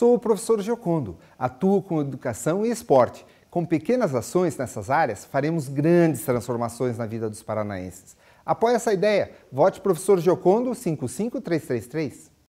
Sou o professor Giocondo, atuo com educação e esporte. Com pequenas ações nessas áreas, faremos grandes transformações na vida dos paranaenses. Apoie essa ideia. Vote professor Giocondo 55333.